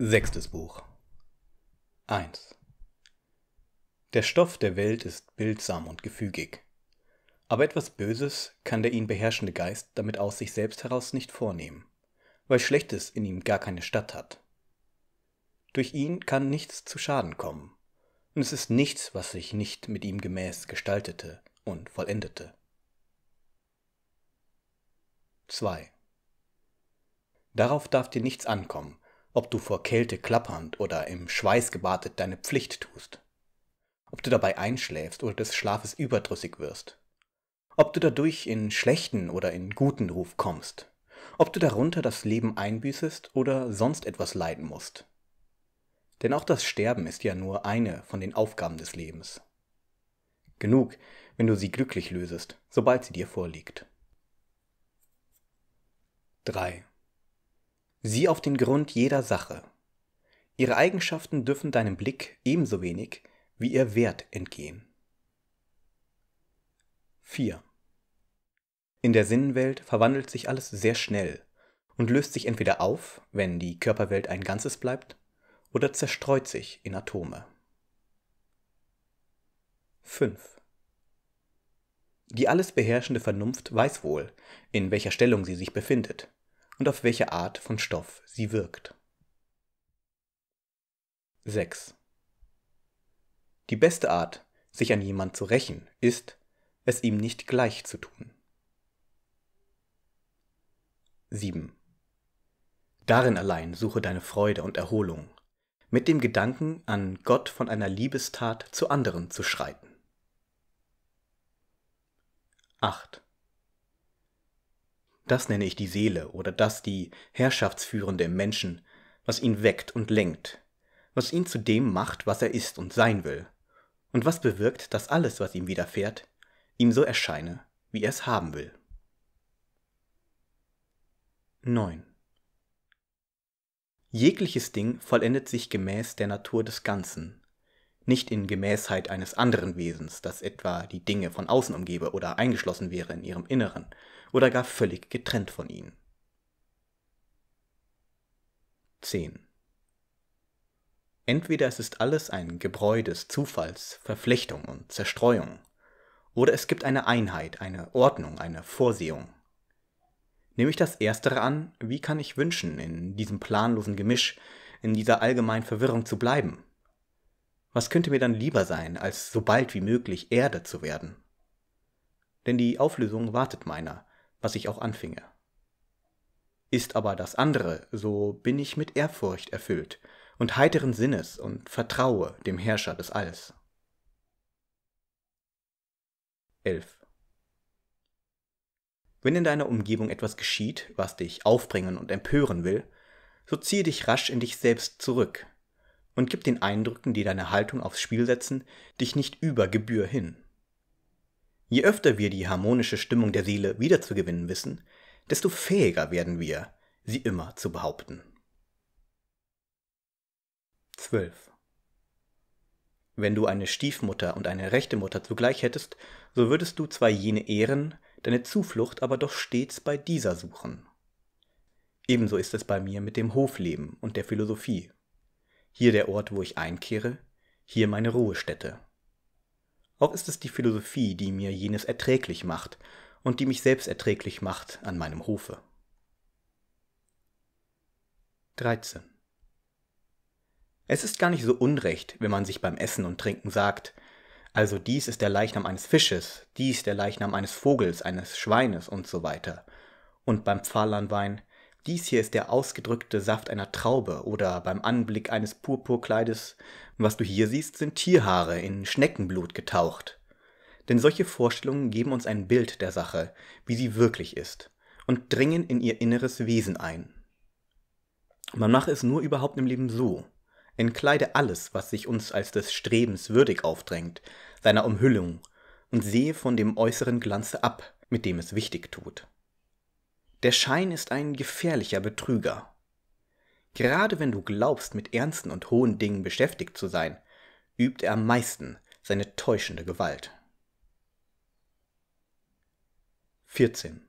Sechstes Buch 1 Der Stoff der Welt ist bildsam und gefügig, aber etwas Böses kann der ihn beherrschende Geist damit aus sich selbst heraus nicht vornehmen, weil Schlechtes in ihm gar keine Stadt hat. Durch ihn kann nichts zu Schaden kommen, und es ist nichts, was sich nicht mit ihm gemäß gestaltete und vollendete. 2 Darauf darf dir nichts ankommen, ob du vor Kälte klappernd oder im Schweiß gebadet deine Pflicht tust, ob du dabei einschläfst oder des Schlafes überdrüssig wirst, ob du dadurch in schlechten oder in guten Ruf kommst, ob du darunter das Leben einbüßest oder sonst etwas leiden musst. Denn auch das Sterben ist ja nur eine von den Aufgaben des Lebens. Genug, wenn du sie glücklich lösest, sobald sie dir vorliegt. 3. Sieh auf den Grund jeder Sache. Ihre Eigenschaften dürfen deinem Blick ebenso wenig wie ihr Wert entgehen. 4. In der Sinnenwelt verwandelt sich alles sehr schnell und löst sich entweder auf, wenn die Körperwelt ein Ganzes bleibt, oder zerstreut sich in Atome. 5. Die alles beherrschende Vernunft weiß wohl, in welcher Stellung sie sich befindet und auf welche Art von Stoff sie wirkt. 6. Die beste Art, sich an jemand zu rächen, ist, es ihm nicht gleich zu tun. 7. Darin allein suche deine Freude und Erholung, mit dem Gedanken, an Gott von einer Liebestat zu anderen zu schreiten. 8. Das nenne ich die Seele oder das die Herrschaftsführende im Menschen, was ihn weckt und lenkt, was ihn zu dem macht, was er ist und sein will, und was bewirkt, dass alles, was ihm widerfährt, ihm so erscheine, wie er es haben will. 9. Jegliches Ding vollendet sich gemäß der Natur des Ganzen, nicht in Gemäßheit eines anderen Wesens, das etwa die Dinge von außen umgebe oder eingeschlossen wäre in ihrem Inneren, oder gar völlig getrennt von ihnen. 10. Entweder es ist alles ein Gebräu des Zufalls, Verflechtung und Zerstreuung, oder es gibt eine Einheit, eine Ordnung, eine Vorsehung. Nehme ich das Erstere an, wie kann ich wünschen, in diesem planlosen Gemisch, in dieser allgemeinen Verwirrung zu bleiben? Was könnte mir dann lieber sein, als so bald wie möglich Erde zu werden? Denn die Auflösung wartet meiner, was ich auch anfinge. Ist aber das andere, so bin ich mit Ehrfurcht erfüllt und heiteren Sinnes und vertraue dem Herrscher des Alls. 11. Wenn in deiner Umgebung etwas geschieht, was dich aufbringen und empören will, so ziehe dich rasch in dich selbst zurück und gib den Eindrücken, die deine Haltung aufs Spiel setzen, dich nicht über Gebühr hin. Je öfter wir die harmonische Stimmung der Seele wiederzugewinnen wissen, desto fähiger werden wir, sie immer zu behaupten. 12. Wenn du eine Stiefmutter und eine rechte Mutter zugleich hättest, so würdest du zwar jene ehren, deine Zuflucht aber doch stets bei dieser suchen. Ebenso ist es bei mir mit dem Hofleben und der Philosophie. Hier der Ort, wo ich einkehre, hier meine Ruhestätte. Auch ist es die Philosophie, die mir jenes erträglich macht und die mich selbst erträglich macht an meinem Hofe. 13. Es ist gar nicht so unrecht, wenn man sich beim Essen und Trinken sagt, also dies ist der Leichnam eines Fisches, dies der Leichnam eines Vogels, eines Schweines und so weiter. Und beim Pfahlernwein, dies hier ist der ausgedrückte Saft einer Traube oder beim Anblick eines Purpurkleides, was du hier siehst, sind Tierhaare in Schneckenblut getaucht. Denn solche Vorstellungen geben uns ein Bild der Sache, wie sie wirklich ist, und dringen in ihr inneres Wesen ein. Man mache es nur überhaupt im Leben so, entkleide alles, was sich uns als des Strebens würdig aufdrängt, seiner Umhüllung, und sehe von dem äußeren Glanze ab, mit dem es wichtig tut. Der Schein ist ein gefährlicher Betrüger. Gerade wenn du glaubst, mit ernsten und hohen Dingen beschäftigt zu sein, übt er am meisten seine täuschende Gewalt. 14.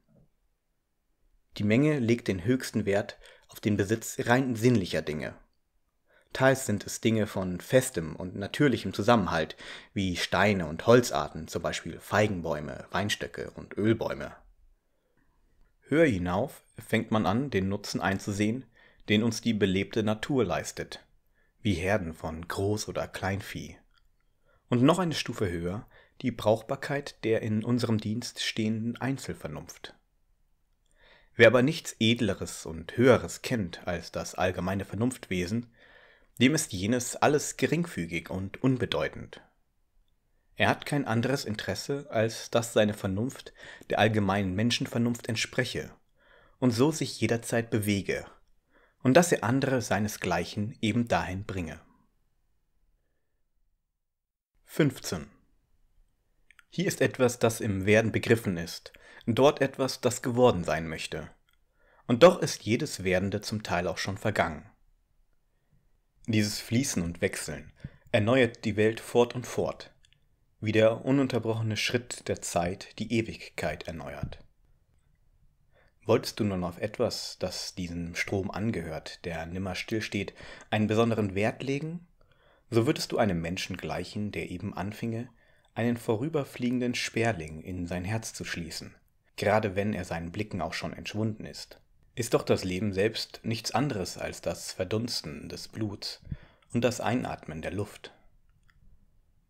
Die Menge legt den höchsten Wert auf den Besitz rein sinnlicher Dinge. Teils sind es Dinge von festem und natürlichem Zusammenhalt, wie Steine und Holzarten, zum Beispiel Feigenbäume, Weinstöcke und Ölbäume. Höher hinauf fängt man an, den Nutzen einzusehen, den uns die belebte Natur leistet, wie Herden von Groß- oder Kleinvieh. Und noch eine Stufe höher die Brauchbarkeit der in unserem Dienst stehenden Einzelvernunft. Wer aber nichts Edleres und Höheres kennt als das allgemeine Vernunftwesen, dem ist jenes alles geringfügig und unbedeutend. Er hat kein anderes Interesse, als dass seine Vernunft der allgemeinen Menschenvernunft entspreche und so sich jederzeit bewege, und dass er andere seinesgleichen eben dahin bringe. 15. Hier ist etwas, das im Werden begriffen ist, dort etwas, das geworden sein möchte. Und doch ist jedes Werdende zum Teil auch schon vergangen. Dieses Fließen und Wechseln erneuert die Welt fort und fort, wie der ununterbrochene Schritt der Zeit die Ewigkeit erneuert. Wolltest du nun auf etwas, das diesem Strom angehört, der nimmer stillsteht, einen besonderen Wert legen, so würdest du einem Menschen gleichen, der eben anfinge, einen vorüberfliegenden Sperling in sein Herz zu schließen, gerade wenn er seinen Blicken auch schon entschwunden ist. Ist doch das Leben selbst nichts anderes als das Verdunsten des Bluts und das Einatmen der Luft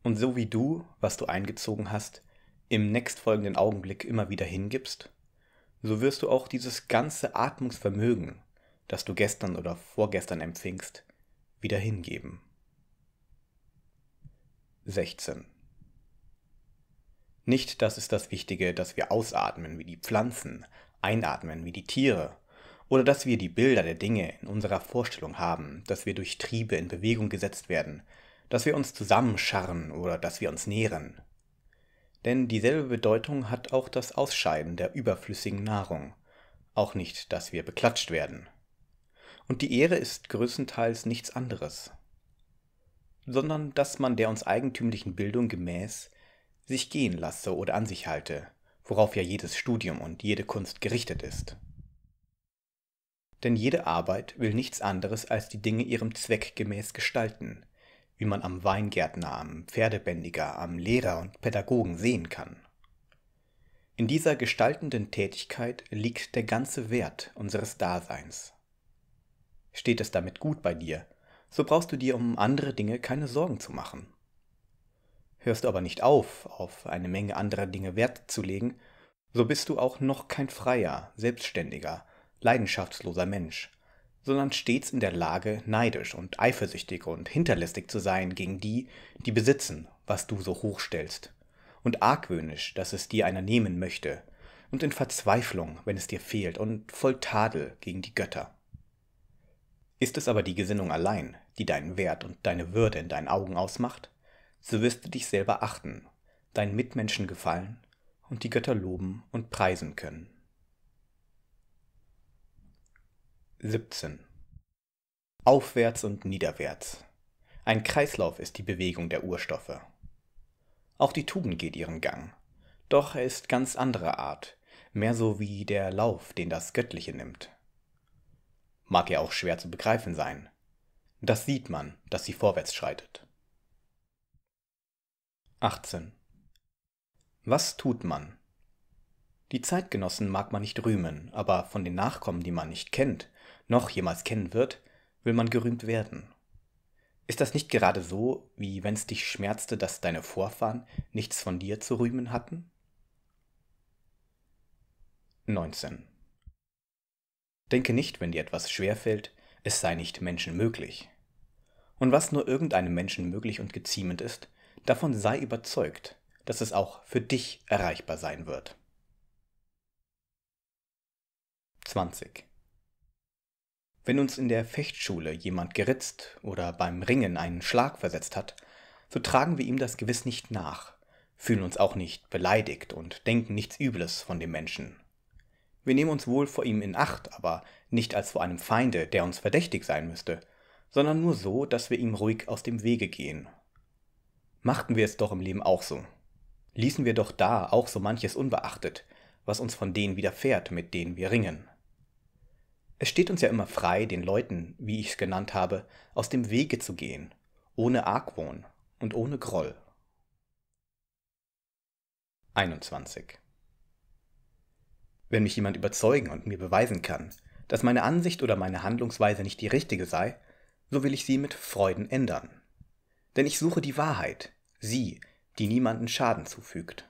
und so wie du, was du eingezogen hast, im nächstfolgenden Augenblick immer wieder hingibst, so wirst du auch dieses ganze Atmungsvermögen, das du gestern oder vorgestern empfingst, wieder hingeben. 16. Nicht das ist das Wichtige, dass wir ausatmen wie die Pflanzen, einatmen wie die Tiere, oder dass wir die Bilder der Dinge in unserer Vorstellung haben, dass wir durch Triebe in Bewegung gesetzt werden, dass wir uns zusammenscharren oder dass wir uns nähren. Denn dieselbe Bedeutung hat auch das Ausscheiden der überflüssigen Nahrung, auch nicht, dass wir beklatscht werden. Und die Ehre ist größtenteils nichts anderes, sondern dass man der uns eigentümlichen Bildung gemäß sich gehen lasse oder an sich halte, worauf ja jedes Studium und jede Kunst gerichtet ist. Denn jede Arbeit will nichts anderes als die Dinge ihrem Zweck gemäß gestalten, wie man am Weingärtner, am Pferdebändiger, am Lehrer und Pädagogen sehen kann. In dieser gestaltenden Tätigkeit liegt der ganze Wert unseres Daseins. Steht es damit gut bei dir, so brauchst du dir um andere Dinge keine Sorgen zu machen. Hörst du aber nicht auf, auf eine Menge anderer Dinge Wert zu legen, so bist du auch noch kein freier, selbstständiger, leidenschaftsloser Mensch, sondern stets in der Lage, neidisch und eifersüchtig und hinterlistig zu sein gegen die, die besitzen, was du so hochstellst, und argwöhnisch, dass es dir einer nehmen möchte, und in Verzweiflung, wenn es dir fehlt, und voll Tadel gegen die Götter. Ist es aber die Gesinnung allein, die deinen Wert und deine Würde in deinen Augen ausmacht, so wirst du dich selber achten, deinen Mitmenschen gefallen und die Götter loben und preisen können. 17. Aufwärts und niederwärts. Ein Kreislauf ist die Bewegung der Urstoffe. Auch die Tugend geht ihren Gang. Doch er ist ganz anderer Art, mehr so wie der Lauf, den das Göttliche nimmt. Mag er auch schwer zu begreifen sein. Das sieht man, dass sie vorwärts schreitet. 18. Was tut man, die Zeitgenossen mag man nicht rühmen, aber von den Nachkommen, die man nicht kennt, noch jemals kennen wird, will man gerühmt werden. Ist das nicht gerade so, wie wenn es dich schmerzte, dass deine Vorfahren nichts von dir zu rühmen hatten? 19. Denke nicht, wenn dir etwas schwerfällt, es sei nicht menschenmöglich. Und was nur irgendeinem Menschen möglich und geziemend ist, davon sei überzeugt, dass es auch für dich erreichbar sein wird. 20. Wenn uns in der Fechtschule jemand geritzt oder beim Ringen einen Schlag versetzt hat, so tragen wir ihm das gewiss nicht nach, fühlen uns auch nicht beleidigt und denken nichts Übles von dem Menschen. Wir nehmen uns wohl vor ihm in Acht, aber nicht als vor einem Feinde, der uns verdächtig sein müsste, sondern nur so, dass wir ihm ruhig aus dem Wege gehen. Machten wir es doch im Leben auch so. Ließen wir doch da auch so manches unbeachtet, was uns von denen widerfährt, mit denen wir ringen. Es steht uns ja immer frei, den Leuten, wie ich es genannt habe, aus dem Wege zu gehen, ohne Argwohn und ohne Groll. 21. Wenn mich jemand überzeugen und mir beweisen kann, dass meine Ansicht oder meine Handlungsweise nicht die richtige sei, so will ich sie mit Freuden ändern. Denn ich suche die Wahrheit, sie, die niemanden Schaden zufügt.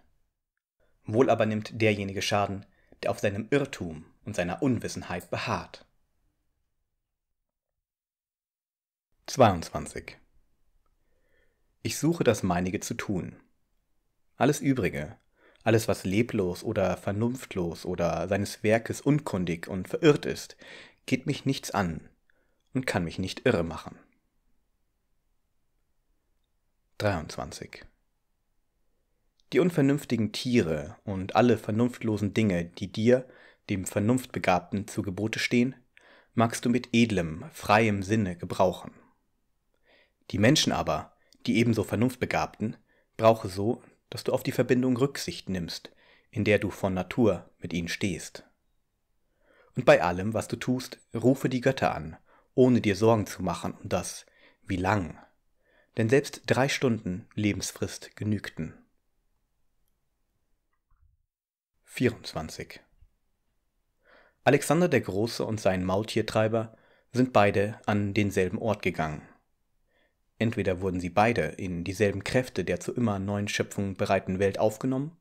Wohl aber nimmt derjenige Schaden, der auf seinem Irrtum und seiner Unwissenheit beharrt. 22. Ich suche das meinige zu tun. Alles Übrige, alles was leblos oder vernunftlos oder seines Werkes unkundig und verirrt ist, geht mich nichts an und kann mich nicht irre machen. 23. Die unvernünftigen Tiere und alle vernunftlosen Dinge, die dir dem Vernunftbegabten zu Gebote stehen, magst du mit edlem, freiem Sinne gebrauchen. Die Menschen aber, die ebenso Vernunftbegabten, brauche so, dass du auf die Verbindung Rücksicht nimmst, in der du von Natur mit ihnen stehst. Und bei allem, was du tust, rufe die Götter an, ohne dir Sorgen zu machen um das, wie lang. Denn selbst drei Stunden Lebensfrist genügten. 24. Alexander der Große und sein Maultiertreiber sind beide an denselben Ort gegangen. Entweder wurden sie beide in dieselben Kräfte der zu immer neuen Schöpfung bereiten Welt aufgenommen,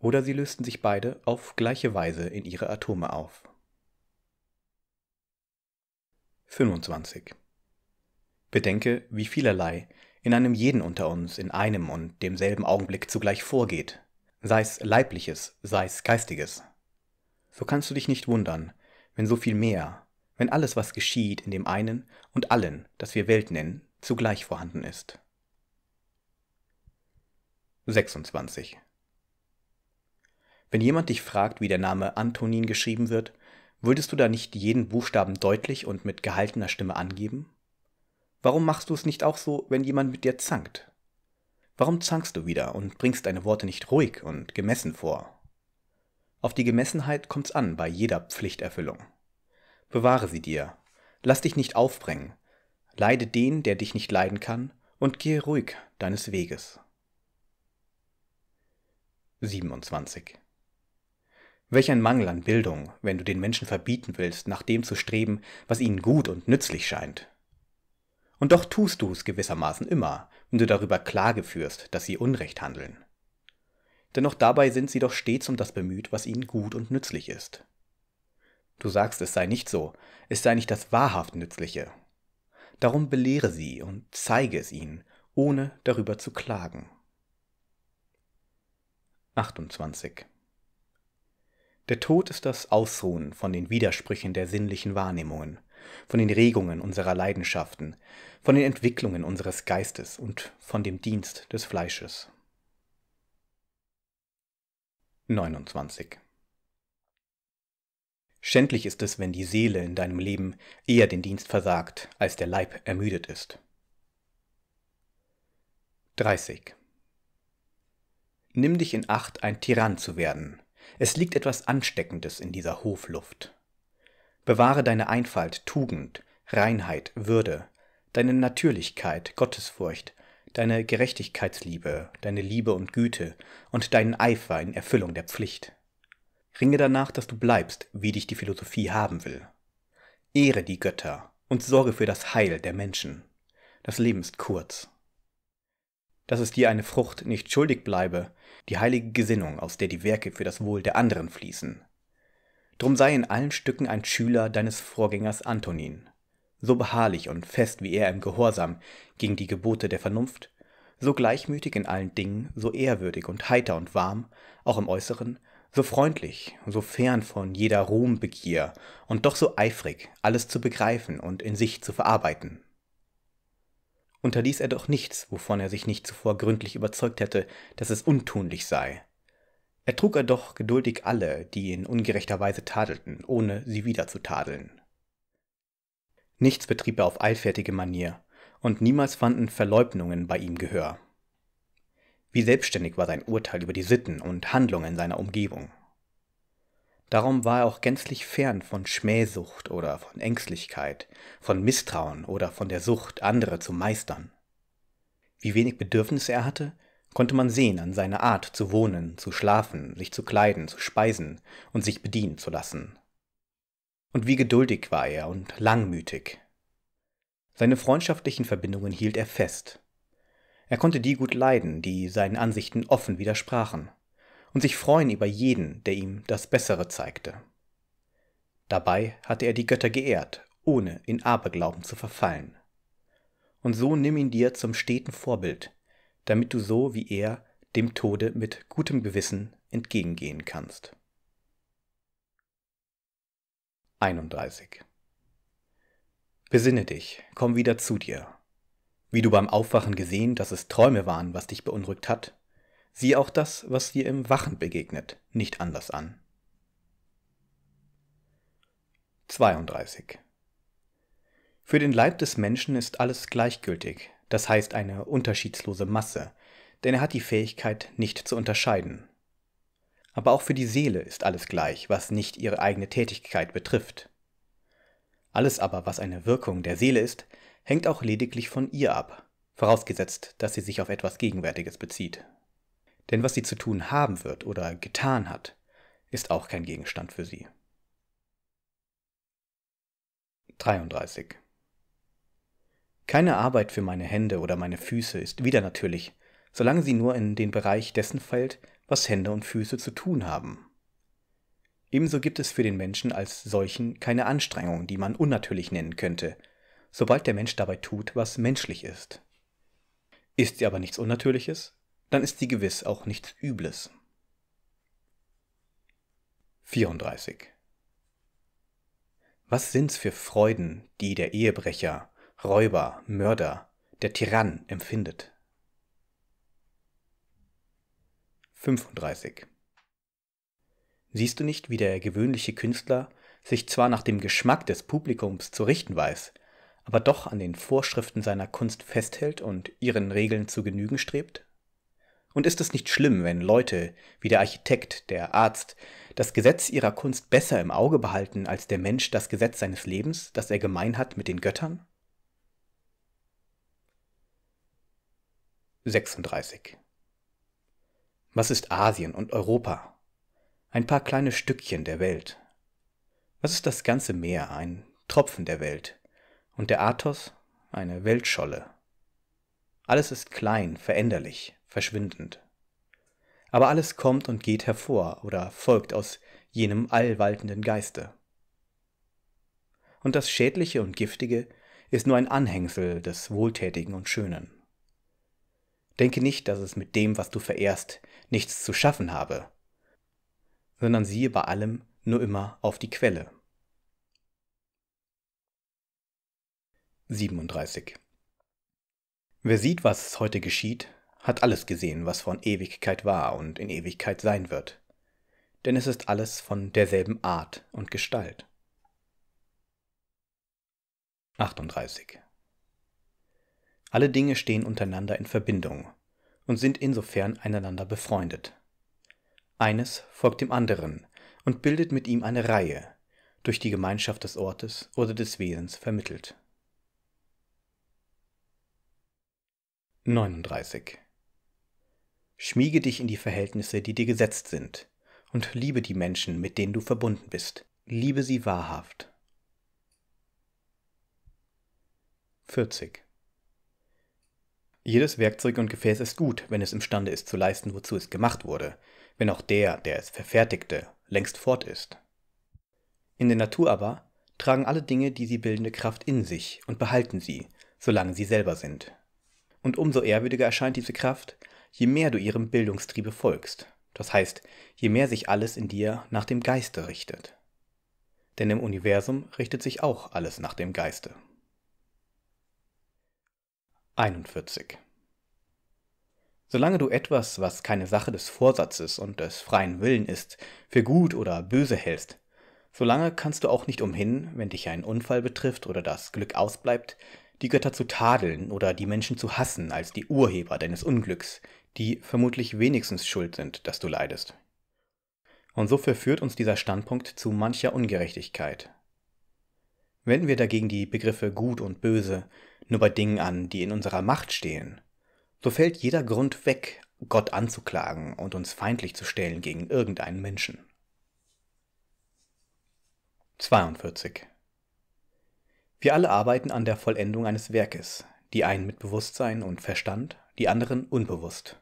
oder sie lösten sich beide auf gleiche Weise in ihre Atome auf. 25. Bedenke, wie vielerlei in einem jeden unter uns in einem und demselben Augenblick zugleich vorgeht, sei es leibliches, sei es geistiges. So kannst du dich nicht wundern, wenn so viel mehr, wenn alles, was geschieht, in dem einen und allen, das wir Welt nennen, zugleich vorhanden ist. 26. Wenn jemand dich fragt, wie der Name Antonin geschrieben wird, würdest du da nicht jeden Buchstaben deutlich und mit gehaltener Stimme angeben? Warum machst du es nicht auch so, wenn jemand mit dir zankt? Warum zankst du wieder und bringst deine Worte nicht ruhig und gemessen vor? Auf die Gemessenheit kommt's an bei jeder Pflichterfüllung. Bewahre sie dir, lass dich nicht aufbringen, leide den, der dich nicht leiden kann, und gehe ruhig deines Weges. 27. Welch ein Mangel an Bildung, wenn du den Menschen verbieten willst, nach dem zu streben, was ihnen gut und nützlich scheint. Und doch tust du es gewissermaßen immer, wenn du darüber Klage führst, dass sie Unrecht handeln dennoch dabei sind sie doch stets um das bemüht, was ihnen gut und nützlich ist. Du sagst, es sei nicht so, es sei nicht das wahrhaft Nützliche. Darum belehre sie und zeige es ihnen, ohne darüber zu klagen. 28. Der Tod ist das Ausruhen von den Widersprüchen der sinnlichen Wahrnehmungen, von den Regungen unserer Leidenschaften, von den Entwicklungen unseres Geistes und von dem Dienst des Fleisches. 29 Schändlich ist es, wenn die Seele in deinem Leben eher den Dienst versagt, als der Leib ermüdet ist. 30. Nimm dich in Acht, ein Tyrann zu werden. Es liegt etwas Ansteckendes in dieser Hofluft. Bewahre deine Einfalt, Tugend, Reinheit, Würde, deine Natürlichkeit, Gottesfurcht, deine Gerechtigkeitsliebe, deine Liebe und Güte und deinen Eifer in Erfüllung der Pflicht. Ringe danach, dass du bleibst, wie dich die Philosophie haben will. Ehre die Götter und sorge für das Heil der Menschen. Das Leben ist kurz. Dass es dir eine Frucht nicht schuldig bleibe, die heilige Gesinnung, aus der die Werke für das Wohl der anderen fließen. Drum sei in allen Stücken ein Schüler deines Vorgängers Antonin, so beharrlich und fest wie er im Gehorsam gegen die Gebote der Vernunft, so gleichmütig in allen Dingen, so ehrwürdig und heiter und warm, auch im Äußeren, so freundlich, so fern von jeder Ruhmbegier und doch so eifrig, alles zu begreifen und in sich zu verarbeiten. Unterließ er doch nichts, wovon er sich nicht zuvor gründlich überzeugt hätte, dass es untunlich sei. Ertrug er doch geduldig alle, die ihn ungerechter Weise tadelten, ohne sie wieder zu tadeln. Nichts betrieb er auf eilfertige Manier, und niemals fanden Verleugnungen bei ihm Gehör. Wie selbstständig war sein Urteil über die Sitten und Handlungen seiner Umgebung. Darum war er auch gänzlich fern von Schmähsucht oder von Ängstlichkeit, von Misstrauen oder von der Sucht, andere zu meistern. Wie wenig Bedürfnisse er hatte, konnte man sehen an seiner Art zu wohnen, zu schlafen, sich zu kleiden, zu speisen und sich bedienen zu lassen. Und wie geduldig war er und langmütig. Seine freundschaftlichen Verbindungen hielt er fest. Er konnte die gut leiden, die seinen Ansichten offen widersprachen, und sich freuen über jeden, der ihm das Bessere zeigte. Dabei hatte er die Götter geehrt, ohne in Aberglauben zu verfallen. Und so nimm ihn dir zum steten Vorbild, damit du so wie er dem Tode mit gutem Gewissen entgegengehen kannst. 31. Besinne dich, komm wieder zu dir. Wie du beim Aufwachen gesehen, dass es Träume waren, was dich beunruhigt hat, sieh auch das, was dir im Wachen begegnet, nicht anders an. 32. Für den Leib des Menschen ist alles gleichgültig, das heißt eine unterschiedslose Masse, denn er hat die Fähigkeit, nicht zu unterscheiden, aber auch für die Seele ist alles gleich, was nicht ihre eigene Tätigkeit betrifft. Alles aber, was eine Wirkung der Seele ist, hängt auch lediglich von ihr ab, vorausgesetzt, dass sie sich auf etwas Gegenwärtiges bezieht. Denn was sie zu tun haben wird oder getan hat, ist auch kein Gegenstand für sie. 33. Keine Arbeit für meine Hände oder meine Füße ist widernatürlich, solange sie nur in den Bereich dessen fällt, was Hände und Füße zu tun haben. Ebenso gibt es für den Menschen als solchen keine Anstrengung, die man unnatürlich nennen könnte, sobald der Mensch dabei tut, was menschlich ist. Ist sie aber nichts Unnatürliches, dann ist sie gewiss auch nichts Übles. 34. Was sind's für Freuden, die der Ehebrecher, Räuber, Mörder, der Tyrann empfindet? 35. Siehst du nicht, wie der gewöhnliche Künstler sich zwar nach dem Geschmack des Publikums zu richten weiß, aber doch an den Vorschriften seiner Kunst festhält und ihren Regeln zu genügen strebt? Und ist es nicht schlimm, wenn Leute wie der Architekt, der Arzt, das Gesetz ihrer Kunst besser im Auge behalten als der Mensch das Gesetz seines Lebens, das er gemein hat mit den Göttern? 36. Was ist Asien und Europa? Ein paar kleine Stückchen der Welt. Was ist das ganze Meer? Ein Tropfen der Welt. Und der Athos? Eine Weltscholle. Alles ist klein, veränderlich, verschwindend. Aber alles kommt und geht hervor oder folgt aus jenem allwaltenden Geiste. Und das Schädliche und Giftige ist nur ein Anhängsel des Wohltätigen und Schönen. Denke nicht, dass es mit dem, was du verehrst, nichts zu schaffen habe, sondern siehe bei allem nur immer auf die Quelle. 37. Wer sieht, was heute geschieht, hat alles gesehen, was von Ewigkeit war und in Ewigkeit sein wird, denn es ist alles von derselben Art und Gestalt. 38. Alle Dinge stehen untereinander in Verbindung, und sind insofern einander befreundet. Eines folgt dem anderen und bildet mit ihm eine Reihe, durch die Gemeinschaft des Ortes oder des Wesens vermittelt. 39. Schmiege dich in die Verhältnisse, die dir gesetzt sind, und liebe die Menschen, mit denen du verbunden bist. Liebe sie wahrhaft. 40. Jedes Werkzeug und Gefäß ist gut, wenn es imstande ist zu leisten, wozu es gemacht wurde, wenn auch der, der es verfertigte, längst fort ist. In der Natur aber tragen alle Dinge die sie bildende Kraft in sich und behalten sie, solange sie selber sind. Und umso ehrwürdiger erscheint diese Kraft, je mehr du ihrem Bildungstriebe folgst, das heißt, je mehr sich alles in dir nach dem Geiste richtet. Denn im Universum richtet sich auch alles nach dem Geiste. 41. Solange du etwas, was keine Sache des Vorsatzes und des freien Willen ist, für gut oder böse hältst, solange kannst du auch nicht umhin, wenn dich ein Unfall betrifft oder das Glück ausbleibt, die Götter zu tadeln oder die Menschen zu hassen als die Urheber deines Unglücks, die vermutlich wenigstens schuld sind, dass du leidest. Und so verführt uns dieser Standpunkt zu mancher Ungerechtigkeit. Wenden wir dagegen die Begriffe gut und böse, nur bei Dingen an, die in unserer Macht stehen, so fällt jeder Grund weg, Gott anzuklagen und uns feindlich zu stellen gegen irgendeinen Menschen. 42. Wir alle arbeiten an der Vollendung eines Werkes, die einen mit Bewusstsein und Verstand, die anderen unbewusst.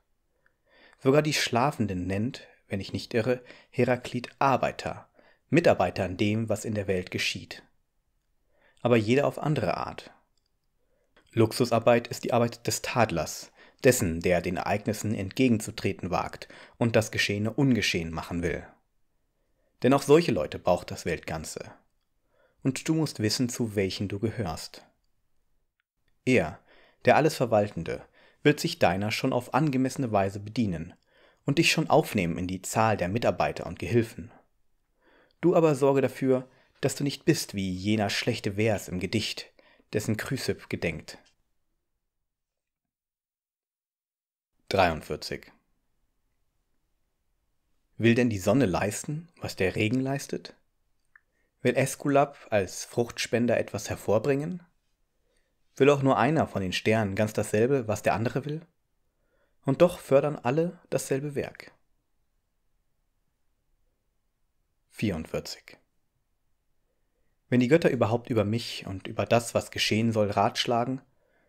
Sogar die Schlafenden nennt, wenn ich nicht irre, Heraklit Arbeiter, Mitarbeiter an dem, was in der Welt geschieht. Aber jeder auf andere Art, Luxusarbeit ist die Arbeit des Tadlers, dessen, der den Ereignissen entgegenzutreten wagt und das Geschehene ungeschehen machen will. Denn auch solche Leute braucht das Weltganze. Und du musst wissen, zu welchen du gehörst. Er, der alles Verwaltende, wird sich deiner schon auf angemessene Weise bedienen und dich schon aufnehmen in die Zahl der Mitarbeiter und Gehilfen. Du aber sorge dafür, dass du nicht bist wie jener schlechte Vers im Gedicht, dessen Chrysipp gedenkt. 43. Will denn die Sonne leisten, was der Regen leistet? Will Esculap als Fruchtspender etwas hervorbringen? Will auch nur einer von den Sternen ganz dasselbe, was der andere will? Und doch fördern alle dasselbe Werk. 44. Wenn die Götter überhaupt über mich und über das, was geschehen soll, ratschlagen,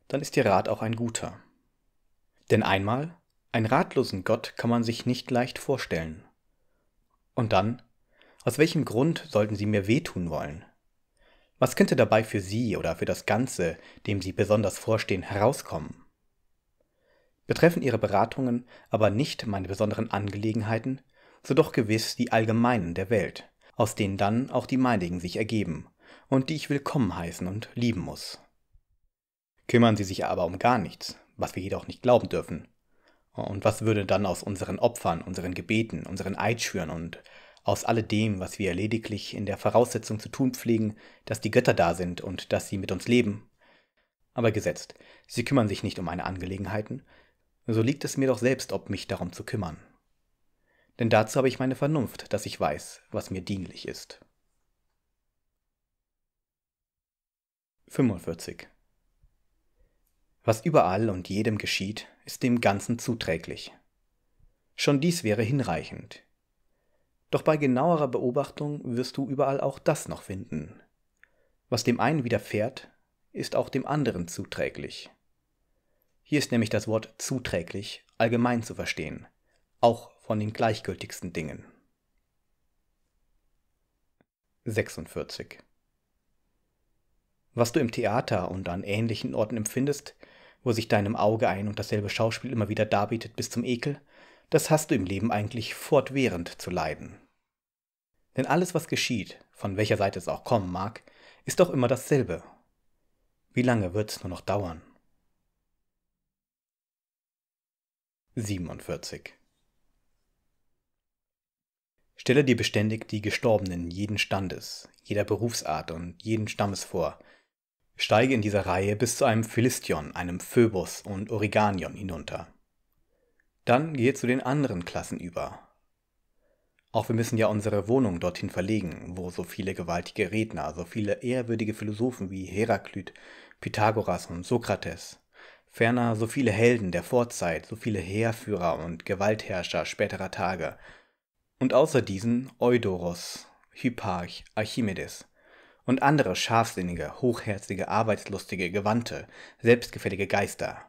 dann ist ihr Rat auch ein guter. Denn einmal, einen ratlosen Gott kann man sich nicht leicht vorstellen. Und dann, aus welchem Grund sollten sie mir wehtun wollen? Was könnte dabei für sie oder für das Ganze, dem sie besonders vorstehen, herauskommen? Betreffen ihre Beratungen aber nicht meine besonderen Angelegenheiten, so doch gewiss die allgemeinen der Welt, aus denen dann auch die meinigen sich ergeben und die ich willkommen heißen und lieben muss. Kümmern sie sich aber um gar nichts, was wir jedoch nicht glauben dürfen. Und was würde dann aus unseren Opfern, unseren Gebeten, unseren Eidschwüren und aus alledem, was wir lediglich in der Voraussetzung zu tun pflegen, dass die Götter da sind und dass sie mit uns leben? Aber gesetzt, sie kümmern sich nicht um meine Angelegenheiten, so liegt es mir doch selbst ob, mich darum zu kümmern. Denn dazu habe ich meine Vernunft, dass ich weiß, was mir dienlich ist. 45. Was überall und jedem geschieht, ist dem Ganzen zuträglich. Schon dies wäre hinreichend. Doch bei genauerer Beobachtung wirst du überall auch das noch finden. Was dem einen widerfährt, ist auch dem anderen zuträglich. Hier ist nämlich das Wort zuträglich allgemein zu verstehen, auch von den gleichgültigsten Dingen. 46 was du im Theater und an ähnlichen Orten empfindest, wo sich deinem Auge ein und dasselbe Schauspiel immer wieder darbietet bis zum Ekel, das hast du im Leben eigentlich fortwährend zu leiden. Denn alles, was geschieht, von welcher Seite es auch kommen mag, ist doch immer dasselbe. Wie lange wird's nur noch dauern? 47 Stelle dir beständig die Gestorbenen jeden Standes, jeder Berufsart und jeden Stammes vor, steige in dieser Reihe bis zu einem Philistion, einem Phöbus und Origanion hinunter. Dann gehe zu den anderen Klassen über. Auch wir müssen ja unsere Wohnung dorthin verlegen, wo so viele gewaltige Redner, so viele ehrwürdige Philosophen wie Heraklit, Pythagoras und Sokrates, ferner so viele Helden der Vorzeit, so viele Heerführer und Gewaltherrscher späterer Tage, und außer diesen Eudoros, Hipparch, Archimedes, und andere scharfsinnige, hochherzige, arbeitslustige, gewandte, selbstgefällige Geister.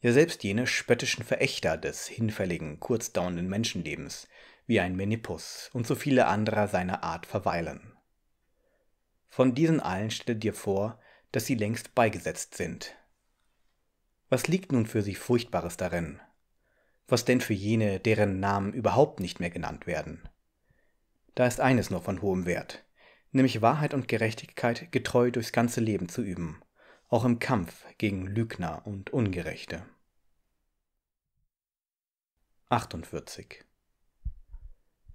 Ja selbst jene spöttischen Verächter des hinfälligen, kurzdauernden Menschenlebens, wie ein Menippus und so viele anderer seiner Art verweilen. Von diesen allen stelle dir vor, dass sie längst beigesetzt sind. Was liegt nun für sie Furchtbares darin? Was denn für jene, deren Namen überhaupt nicht mehr genannt werden? Da ist eines nur von hohem Wert – nämlich Wahrheit und Gerechtigkeit getreu durchs ganze Leben zu üben, auch im Kampf gegen Lügner und Ungerechte. 48.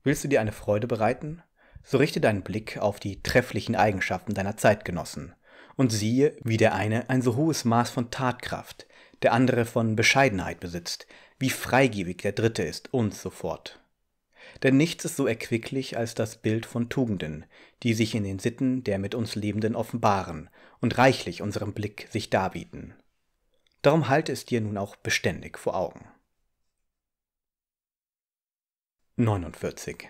Willst du dir eine Freude bereiten? So richte deinen Blick auf die trefflichen Eigenschaften deiner Zeitgenossen und siehe, wie der eine ein so hohes Maß von Tatkraft, der andere von Bescheidenheit besitzt, wie freigebig der dritte ist und so fort. Denn nichts ist so erquicklich als das Bild von Tugenden, die sich in den Sitten der mit uns Lebenden offenbaren und reichlich unserem Blick sich darbieten. Darum halte es dir nun auch beständig vor Augen. 49.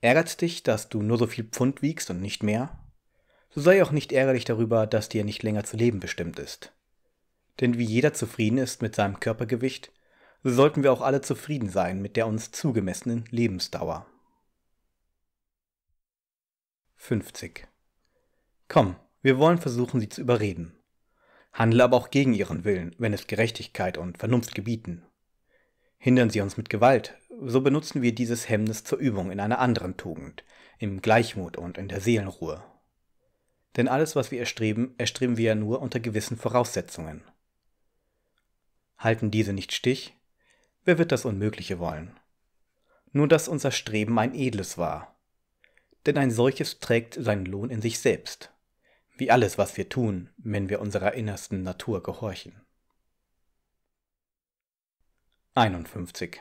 Ärgert dich, dass du nur so viel Pfund wiegst und nicht mehr? So sei auch nicht ärgerlich darüber, dass dir nicht länger zu leben bestimmt ist. Denn wie jeder zufrieden ist mit seinem Körpergewicht, sollten wir auch alle zufrieden sein mit der uns zugemessenen Lebensdauer. 50. Komm, wir wollen versuchen, sie zu überreden. Handle aber auch gegen ihren Willen, wenn es Gerechtigkeit und Vernunft gebieten. Hindern sie uns mit Gewalt, so benutzen wir dieses Hemmnis zur Übung in einer anderen Tugend, im Gleichmut und in der Seelenruhe. Denn alles, was wir erstreben, erstreben wir ja nur unter gewissen Voraussetzungen. Halten diese nicht stich, Wer wird das Unmögliche wollen? Nur dass unser Streben ein edles war. Denn ein solches trägt seinen Lohn in sich selbst, wie alles, was wir tun, wenn wir unserer innersten Natur gehorchen. 51.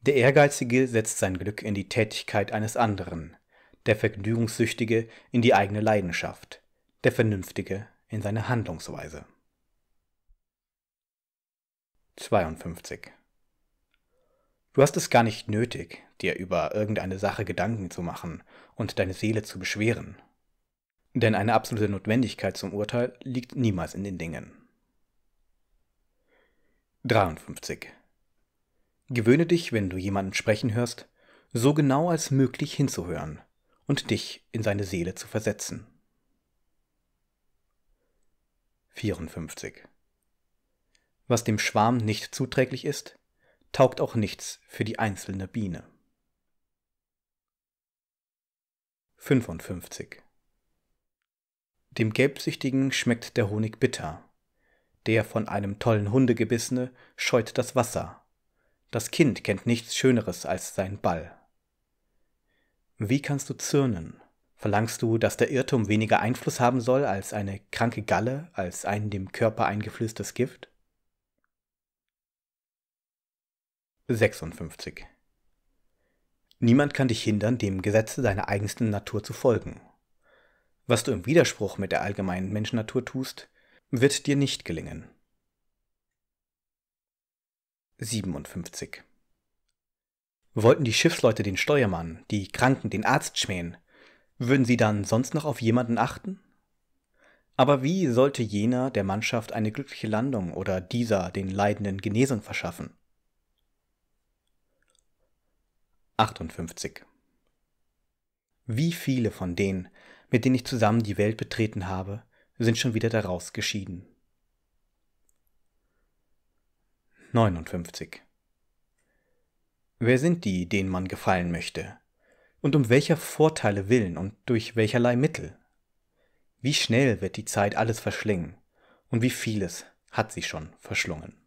Der Ehrgeizige setzt sein Glück in die Tätigkeit eines anderen, der Vergnügungssüchtige in die eigene Leidenschaft, der Vernünftige in seine Handlungsweise. 52. Du hast es gar nicht nötig, dir über irgendeine Sache Gedanken zu machen und deine Seele zu beschweren. Denn eine absolute Notwendigkeit zum Urteil liegt niemals in den Dingen. 53. Gewöhne dich, wenn du jemanden sprechen hörst, so genau als möglich hinzuhören und dich in seine Seele zu versetzen. 54. Was dem Schwarm nicht zuträglich ist, taugt auch nichts für die einzelne Biene. 55. Dem Gelbsüchtigen schmeckt der Honig bitter. Der von einem tollen Hunde gebissene scheut das Wasser. Das Kind kennt nichts Schöneres als sein Ball. Wie kannst du zürnen? Verlangst du, dass der Irrtum weniger Einfluss haben soll als eine kranke Galle, als ein dem Körper eingeflößtes Gift? 56. Niemand kann dich hindern, dem Gesetze deiner eigensten Natur zu folgen. Was du im Widerspruch mit der allgemeinen Menschennatur tust, wird dir nicht gelingen. 57. Wollten die Schiffsleute den Steuermann, die Kranken den Arzt schmähen, würden sie dann sonst noch auf jemanden achten? Aber wie sollte jener der Mannschaft eine glückliche Landung oder dieser den Leidenden Genesung verschaffen? 58. Wie viele von denen, mit denen ich zusammen die Welt betreten habe, sind schon wieder daraus geschieden. 59. Wer sind die, denen man gefallen möchte? Und um welcher Vorteile willen und durch welcherlei Mittel? Wie schnell wird die Zeit alles verschlingen? Und wie vieles hat sie schon verschlungen?